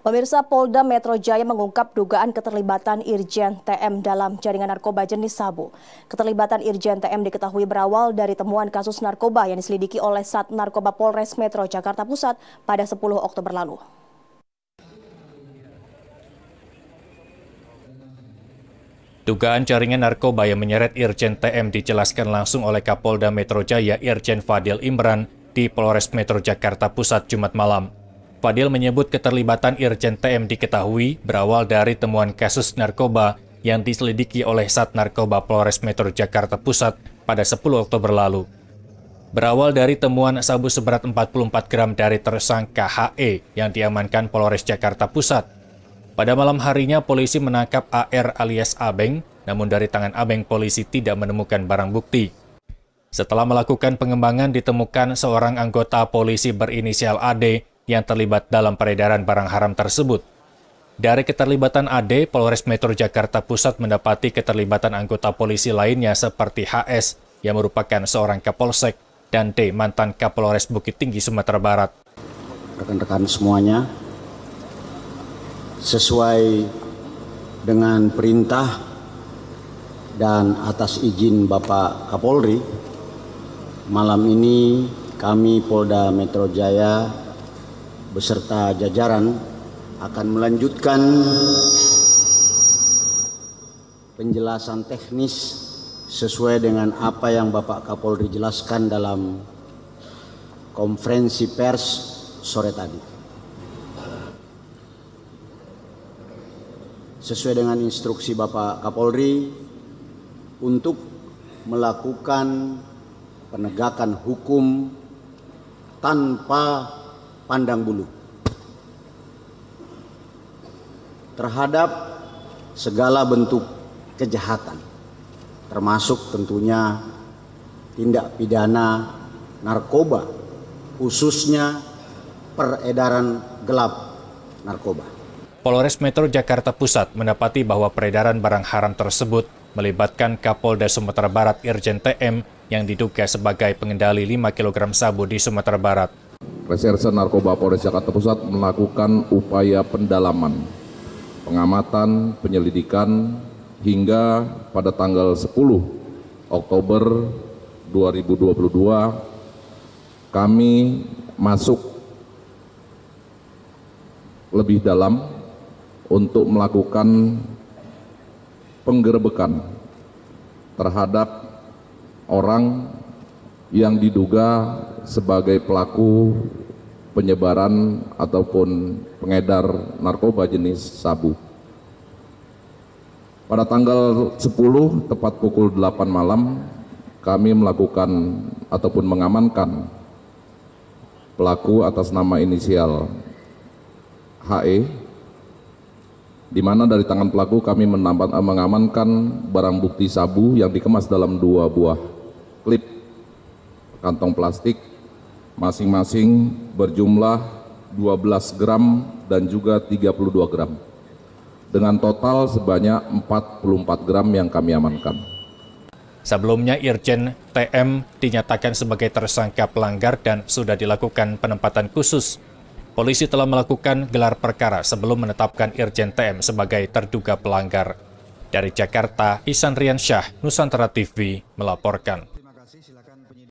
Pemirsa Polda Metro Jaya mengungkap dugaan keterlibatan Irjen TM dalam jaringan narkoba jenis sabu. Keterlibatan Irjen TM diketahui berawal dari temuan kasus narkoba yang diselidiki oleh Sat Narkoba Polres Metro Jakarta Pusat pada 10 Oktober lalu. Dugaan jaringan narkoba yang menyeret Irjen TM dijelaskan langsung oleh Kapolda Metro Jaya Irjen Fadil Imran di Polres Metro Jakarta Pusat Jumat malam. Fadil menyebut keterlibatan Irjen TM diketahui berawal dari temuan kasus narkoba yang diselidiki oleh Sat Narkoba Polres Metro Jakarta Pusat pada 10 Oktober lalu. Berawal dari temuan sabu seberat 44 gram dari tersangka HE yang diamankan Polres Jakarta Pusat. Pada malam harinya polisi menangkap AR alias Abeng, namun dari tangan Abeng polisi tidak menemukan barang bukti. Setelah melakukan pengembangan ditemukan seorang anggota polisi berinisial AD yang terlibat dalam peredaran barang haram tersebut. Dari keterlibatan AD, Polres Metro Jakarta Pusat mendapati keterlibatan anggota polisi lainnya seperti HS yang merupakan seorang Kapolsek dan D mantan Kapolres Bukit Tinggi Sumatera Barat. Rekan-rekan semuanya, sesuai dengan perintah dan atas izin Bapak Kapolri, malam ini kami Polda Metro Jaya beserta jajaran akan melanjutkan penjelasan teknis sesuai dengan apa yang Bapak Kapolri jelaskan dalam konferensi pers sore tadi. Sesuai dengan instruksi Bapak Kapolri untuk melakukan penegakan hukum tanpa pandang bulu terhadap segala bentuk kejahatan termasuk tentunya tindak pidana narkoba khususnya peredaran gelap narkoba. Polres Metro Jakarta Pusat mendapati bahwa peredaran barang haram tersebut melibatkan Kapolda Sumatera Barat Irjen TM yang diduga sebagai pengendali 5 kg sabu di Sumatera Barat. Reserse Narkoba Polres Jakarta Pusat melakukan upaya pendalaman, pengamatan, penyelidikan hingga pada tanggal 10 Oktober 2022 kami masuk lebih dalam untuk melakukan penggerebekan terhadap orang yang diduga sebagai pelaku penyebaran ataupun pengedar narkoba jenis sabu. Pada tanggal 10 tepat pukul 8 malam kami melakukan ataupun mengamankan pelaku atas nama inisial HE di mana dari tangan pelaku kami eh, mengamankan barang bukti sabu yang dikemas dalam dua buah klip kantong plastik masing-masing berjumlah 12 gram dan juga 32 gram. Dengan total sebanyak 44 gram yang kami amankan. Sebelumnya Irjen TM dinyatakan sebagai tersangka pelanggar dan sudah dilakukan penempatan khusus. Polisi telah melakukan gelar perkara sebelum menetapkan Irjen TM sebagai terduga pelanggar. Dari Jakarta, Isan Riansyah, Nusantara TV melaporkan.